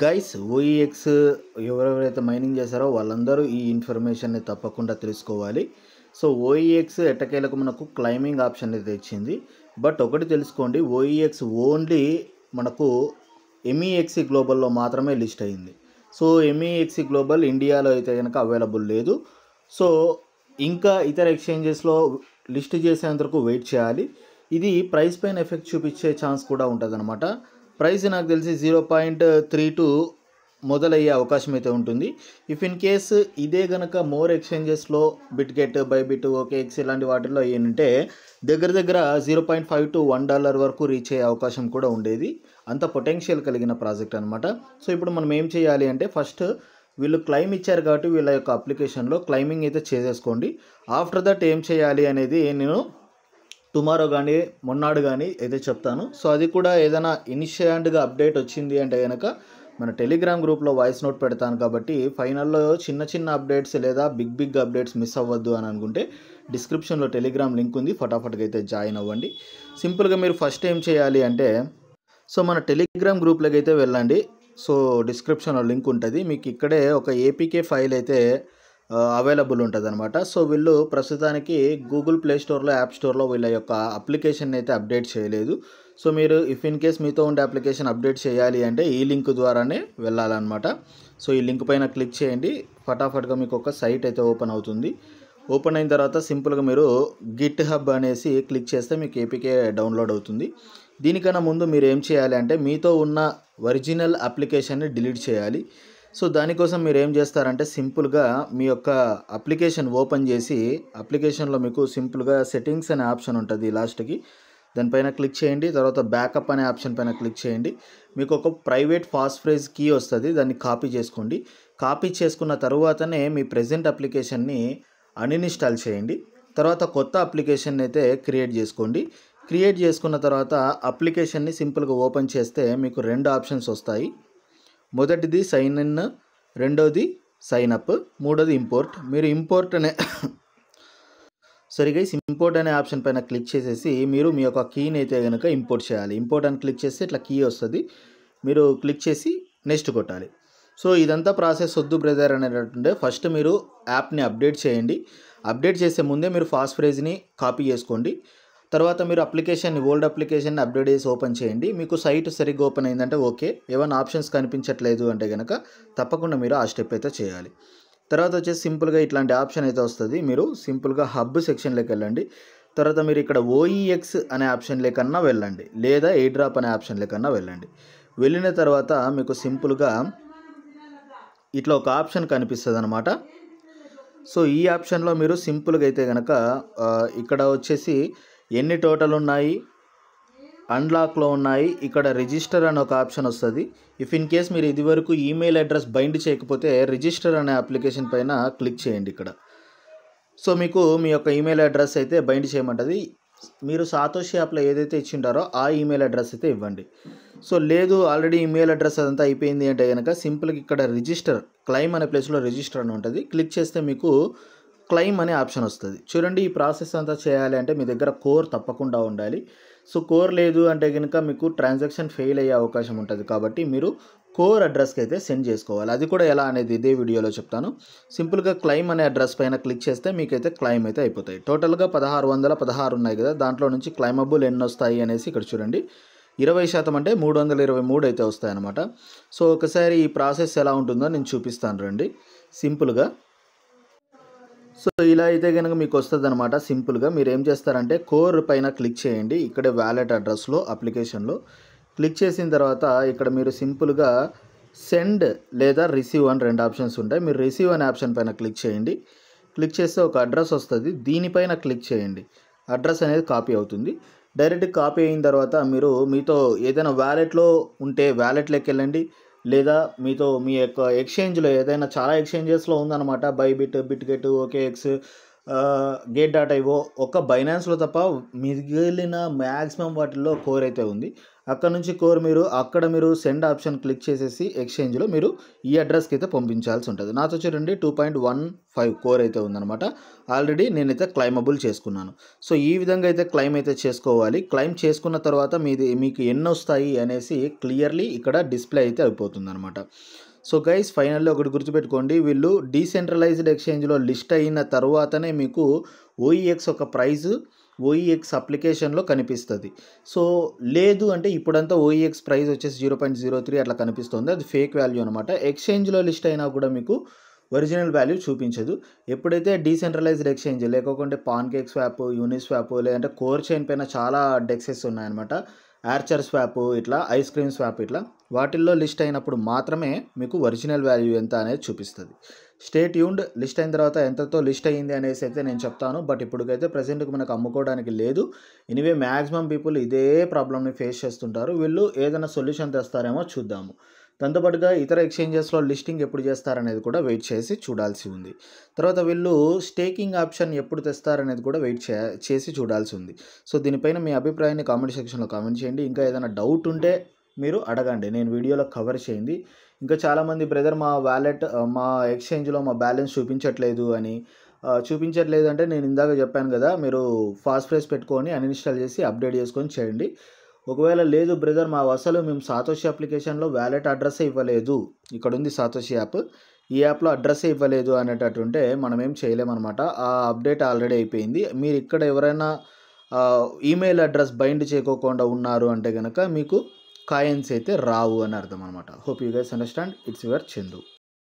guys OEX e ఎవరెవరైతే mining చేశారో వాళ్ళందరూ ఈ ఇన్ఫర్మేషన్ని తప్పకుండా తెలుసుకోవాలి సో ఓఈఎక్స్ e ఎట్టకేలకు మనకు క్లైంబింగ్ ఆప్షన్ అయితే ఇచ్చింది బట్ ఒకటి తెలుసుకోండి ఓఈఎక్స్ ఓన్లీ e మనకు ఎంఈఎక్సి గ్లోబల్లో మాత్రమే లిస్ట్ అయింది సో ఎంఈఎక్సి గ్లోబల్ ఇండియాలో అయితే కనుక అవైలబుల్ లేదు సో ఇంకా ఇతర ఎక్స్చేంజెస్లో లిస్ట్ చేసేంతవరకు వెయిట్ చేయాలి ఇది ప్రైస్ పైన ఎఫెక్ట్ చూపించే ఛాన్స్ కూడా ఉంటుందన్నమాట ప్రైస్ నాకు తెలిసి జీరో పాయింట్ త్రీ టూ మొదలయ్యే అవకాశం అయితే ఉంటుంది ఇఫ్ ఇన్ కేస్ ఇదే గనక మోర్ ఎక్స్చేంజెస్లో బిట్గెట్ బైబిట్ ఓకేఎక్స్ ఇలాంటి వాటిల్లో ఏంటంటే దగ్గర దగ్గర zero point five to one dollar వరకు రీచ్ అయ్యే అవకాశం కూడా ఉండేది అంత పొటెన్షియల్ కలిగిన ప్రాజెక్ట్ అనమాట సో ఇప్పుడు మనం ఏం చేయాలి అంటే ఫస్ట్ వీళ్ళు క్లైమ్ ఇచ్చారు కాబట్టి వీళ్ళ యొక్క అప్లికేషన్లో క్లైమింగ్ అయితే చేసేసుకోండి ఆఫ్టర్ దట్ ఏం చేయాలి అనేది నేను టుమారో కానీ మొన్నాడు కానీ అయితే చెప్తాను సో అది కూడా ఏదైనా ఇనిషియంట్గా అప్డేట్ వచ్చింది అంటే కనుక మన టెలిగ్రామ్ గ్రూప్లో వాయిస్ నోట్ పెడతాను కాబట్టి ఫైనల్లో చిన్న చిన్న అప్డేట్స్ లేదా బిగ్ బిగ్ అప్డేట్స్ మిస్ అవ్వద్దు అని అనుకుంటే డిస్క్రిప్షన్లో టెలిగ్రామ్ లింక్ ఉంది ఫటాఫట్గా అయితే జాయిన్ అవ్వండి సింపుల్గా మీరు ఫస్ట్ ఏం చేయాలి అంటే సో మన టెలిగ్రామ్ గ్రూప్లోకి అయితే వెళ్ళండి సో డిస్క్రిప్షన్లో లింక్ ఉంటుంది మీకు ఇక్కడే ఒక ఏపీకే ఫైల్ అయితే అవైలబుల్ ఉంటుంది అనమాట సో వీళ్ళు ప్రస్తుతానికి గూగుల్ ప్లే స్టోర్లో యాప్ స్టోర్లో వీళ్ళ యొక్క అప్లికేషన్ అయితే అప్డేట్ చేయలేదు సో మీరు ఇఫ్ ఇన్ కేస్ మీతో ఉండే అప్లికేషన్ అప్డేట్ చేయాలి అంటే ఈ లింక్ ద్వారానే వెళ్ళాలన్నమాట సో ఈ లింక్ పైన క్లిక్ చేయండి ఫటాఫట్గా మీకు ఒక సైట్ అయితే ఓపెన్ అవుతుంది ఓపెన్ అయిన తర్వాత సింపుల్గా మీరు గిట్ హబ్ అనేసి క్లిక్ చేస్తే మీకు ఏపీకే డౌన్లోడ్ అవుతుంది దీనికన్నా ముందు మీరు ఏం చేయాలి అంటే మీతో ఉన్న ఒరిజినల్ అప్లికేషన్ని డిలీట్ చేయాలి సో దానికోసం మీరు ఏం చేస్తారంటే సింపుల్గా మీ యొక్క అప్లికేషన్ ఓపెన్ చేసి అప్లికేషన్లో మీకు సింపుల్గా సెట్టింగ్స్ అనే ఆప్షన్ ఉంటుంది లాస్ట్కి దానిపైన క్లిక్ చేయండి తర్వాత బ్యాకప్ అనే ఆప్షన్ పైన క్లిక్ చేయండి మీకు ఒక ప్రైవేట్ ఫాస్ట్ ఫ్రేజ్ కీ వస్తుంది దాన్ని కాపీ చేసుకోండి కాపీ చేసుకున్న తర్వాతనే మీ ప్రజెంట్ అప్లికేషన్ని అన్ఇన్స్టాల్ చేయండి తర్వాత కొత్త అప్లికేషన్ అయితే క్రియేట్ చేసుకోండి క్రియేట్ చేసుకున్న తర్వాత అప్లికేషన్ని సింపుల్గా ఓపెన్ చేస్తే మీకు రెండు ఆప్షన్స్ వస్తాయి మొదటిది సైన్ ఇన్ రెండోది సైన్ అప్ మూడోది ఇంపోర్ట్ మీరు ఇంపోర్ట్ అనే సరిగా ఇంపోర్ట్ అనే ఆప్షన్ పైన క్లిక్ చేసేసి మీరు మీ యొక్క కీని అయితే కనుక ఇంపోర్ట్ చేయాలి ఇంపోర్ట్ అని క్లిక్ చేస్తే ఇట్లా కీ వస్తుంది మీరు క్లిక్ చేసి నెక్స్ట్ కొట్టాలి సో ఇదంతా ప్రాసెస్ వద్దు బ్రదర్ అనేటంటే ఫస్ట్ మీరు యాప్ని అప్డేట్ చేయండి అప్డేట్ చేసే ముందే మీరు ఫాస్ట్ ఫ్రేజ్ని కాపీ చేసుకోండి తర్వాత మీరు అప్లికేషన్ ఓల్డ్ అప్లికేషన్ అప్డేట్ చేసి ఓపెన్ చేయండి మీకు సైట్ సరిగ్గా ఓపెన్ అయిందంటే ఓకే ఏమైనా ఆప్షన్స్ కనిపించట్లేదు అంటే కనుక తప్పకుండా మీరు ఆ స్టెప్ అయితే చేయాలి తర్వాత వచ్చేసి సింపుల్గా ఇట్లాంటి ఆప్షన్ అయితే వస్తుంది మీరు సింపుల్గా హబ్ సెక్షన్లోకి వెళ్ళండి తర్వాత మీరు ఇక్కడ ఓఈఎక్స్ అనే ఆప్షన్ లేకన్నా వెళ్ళండి లేదా ఏ డ్రాప్ అనే ఆప్షన్ లేకన్నా వెళ్ళండి వెళ్ళిన తర్వాత మీకు సింపుల్గా ఇట్లా ఒక ఆప్షన్ కనిపిస్తుంది అనమాట సో ఈ ఆప్షన్లో మీరు సింపుల్గా అయితే కనుక ఇక్కడ వచ్చేసి ఎన్ని టోటల్ ఉన్నాయి అన్లాక్లో ఉన్నాయి ఇక్కడ రిజిస్టర్ అనే ఒక ఆప్షన్ వస్తుంది ఇఫ్ ఇన్ కేస్ మీరు ఇదివరకు ఈమెయిల్ అడ్రస్ బైండ్ చేయకపోతే రిజిస్టర్ అనే అప్లికేషన్ పైన క్లిక్ చేయండి ఇక్కడ సో మీకు మీ యొక్క ఈమెయిల్ అడ్రస్ అయితే బైండ్ చేయమంటుంది మీరు సాతోషి యాప్లో ఏదైతే ఇచ్చింటారో ఆ ఈమెయిల్ అడ్రస్ అయితే ఇవ్వండి సో లేదు ఆల్రెడీ ఈమెయిల్ అడ్రస్ అదంతా అయిపోయింది అంటే కనుక సింపుల్గా ఇక్కడ రిజిస్టర్ క్లైమ్ అనే ప్లేస్లో రిజిస్టర్ అని ఉంటుంది క్లిక్ చేస్తే మీకు క్లైమ్ అనే ఆప్షన్ వస్తుంది చూడండి ఈ ప్రాసెస్ అంతా చేయాలి అంటే మీ దగ్గర కోర్ తప్పకుండా ఉండాలి సో కోర్ లేదు అంటే కనుక మీకు ట్రాన్సాక్షన్ ఫెయిల్ అయ్యే అవకాశం ఉంటుంది కాబట్టి మీరు కోర్ అడ్రస్కి అయితే సెండ్ చేసుకోవాలి అది కూడా ఎలా అనేది ఇదే వీడియోలో చెప్తాను సింపుల్గా క్లైమ్ అనే అడ్రస్ పైన క్లిక్ చేస్తే మీకైతే క్లైమ్ అయితే అయిపోతాయి టోటల్గా పదహారు వందల పదహారు ఉన్నాయి కదా దాంట్లో నుంచి క్లైమబుల్ ఎన్ని వస్తాయి అనేసి ఇక్కడ చూడండి ఇరవై శాతం అంటే మూడు వందల ఇరవై మూడు అయితే వస్తాయన్నమాట సో ఒకసారి ఈ ప్రాసెస్ ఎలా ఉంటుందో నేను చూపిస్తాను రండి సింపుల్గా సో ఇలా అయితే కనుక మీకు వస్తుంది అనమాట సింపుల్గా మీరు ఏం చేస్తారంటే కోర్ పైన క్లిక్ చేయండి ఇక్కడే వ్యాలెట్ అడ్రస్లో అప్లికేషన్లో క్లిక్ చేసిన తర్వాత ఇక్కడ మీరు సింపుల్గా సెండ్ లేదా రిసీవ్ అని రెండు ఆప్షన్స్ ఉంటాయి మీరు రిసీవ్ అనే ఆప్షన్ పైన క్లిక్ చేయండి క్లిక్ చేస్తే ఒక అడ్రస్ వస్తుంది దీనిపైన క్లిక్ చేయండి అడ్రస్ అనేది కాపీ అవుతుంది డైరెక్ట్ కాపీ అయిన తర్వాత మీరు మీతో ఏదైనా వ్యాలెట్లో ఉంటే వ్యాలెట్లోకి వెళ్ళండి లేదా మీతో మీ యొక్క ఎక్స్చేంజ్లో ఏదైనా చాలా ఎక్స్చేంజెస్లో ఉందన్నమాట Bybit Bitget X Gate dot IO ఒక బైనాన్స్లో తప్ప మిగిలిన మ్యాక్సిమం వాటిల్లో కోర్ అయితే ఉంది అక్కడ నుంచి కోర్ మీరు అక్కడ మీరు సెండ్ ఆప్షన్ క్లిక్ చేసేసి ఎక్స్చేంజ్లో మీరు ఈ అడ్రస్కి అయితే పంపించాల్సి ఉంటుంది నాతో చూడండి two point one five core అయితే ఉందనమాట ఆల్రెడీ నేనైతే క్లైమబుల్ చేసుకున్నాను సో ఈ విధంగా అయితే క్లైమ్ అయితే చేసుకోవాలి క్లైమ్ చేసుకున్న తర్వాత మీది మీకు ఎన్ని వస్తాయి అనేసి క్లియర్లీ ఇక్కడ డిస్ప్లే అయితే అయిపోతుంది సో గైస్ ఫైనల్లీ ఒకటి గుర్తుపెట్టుకోండి వీళ్ళు డీసెంట్రలైజ్డ్ ఎక్స్చేంజ్లో లిస్ట్ అయిన తర్వాతనే మీకు ఓఈఎక్స్ e ఒక ప్రైజ్ ఓఈఎక్స్ అప్లికేషన్లో e కనిపిస్తుంది సో లేదు అంటే ఇప్పుడంతా ఓఈఎక్స్ e ప్రైజ్ వచ్చేసి జీరో పాయింట్ జీరో త్రీ అట్లా కనిపిస్తుంది అది ఫేక్ వాల్యూ అనమాట ఎక్స్చేంజ్లో లిస్ట్ అయినా కూడా మీకు ఒరిజినల్ వాల్యూ చూపించదు ఎప్పుడైతే డీసెంట్రలైజ్డ్ ఎక్స్చేంజ్ లేకోకుండా పాన్ స్వాప్ యూనిస్వాప్ లేదంటే కోర్ చైన్ పైన చాలా డెక్సెస్ ఉన్నాయన్నమాట ఆర్చర్ స్వాప్ ఇట్లా ఐస్ క్రీమ్ స్వాప్ ఇట్లా వాటిల్లో లిస్ట్ అయినప్పుడు మాత్రమే మీకు ఒరిజినల్ వాల్యూ ఎంత అనేది చూపిస్తుంది స్టేట్ యూన్డ్ లిస్ట్ అయిన తర్వాత ఎంతతో లిస్ట్ అయ్యింది అనేసి అయితే నేను చెప్తాను బట్ ఇప్పటికైతే ప్రజెంట్కి మనకు అమ్ముకోవడానికి లేదు ఎనివే మ్యాక్సిమం పీపుల్ ఇదే ప్రాబ్లమ్ని ఫేస్ చేస్తుంటారు వీళ్ళు ఏదైనా సొల్యూషన్ తెస్తారేమో చూద్దాము దాంతోపాటుగా ఇతర ఎక్స్చేంజెస్లో లిస్టింగ్ ఎప్పుడు చేస్తారనేది కూడా వెయిట్ చేసి చూడాల్సి ఉంది తర్వాత వీళ్ళు స్టేకింగ్ ఆప్షన్ ఎప్పుడు తెస్తారనేది కూడా వెయిట్ చే చేసి చూడాల్సి ఉంది సో దీనిపైన మీ అభిప్రాయాన్ని కామెంట్ సెక్షన్లో కామెంట్ చేయండి ఇంకా ఏదైనా డౌట్ ఉంటే మీరు అడగండి నేను వీడియోలో కవర్ చేయండి ఇంకా చాలామంది బ్రదర్ మా వ్యాలెట్ మా ఎక్స్చేంజ్లో మా బ్యాలెన్స్ చూపించట్లేదు అని చూపించట్లేదు అంటే నేను ఇందాక చెప్పాను కదా మీరు ఫాస్ట్ ప్రైస్ పెట్టుకొని అన్ఇన్స్టాల్ చేసి అప్డేట్ చేసుకొని చేయండి ఒకవేళ లేదు బ్రదర్ మా అసలు మేము సాతోషి అప్లికేషన్లో వ్యాలెట్ అడ్రస్ ఇవ్వలేదు ఇక్కడ ఉంది సాతోషి యాప్ ఈ యాప్లో అడ్రస్ ఇవ్వలేదు అనేటట్టుంటే మనం ఏం చేయలేమన్నమాట ఆ అప్డేట్ ఆల్రెడీ అయిపోయింది మీరు ఇక్కడ ఎవరైనా ఈమెయిల్ అడ్రస్ బైండ్ చేయకోకుండా ఉన్నారు అంటే కనుక మీకు కాయిన్స్ అయితే రావు అని అర్థం అనమాట hope you guys understand it's your Chandu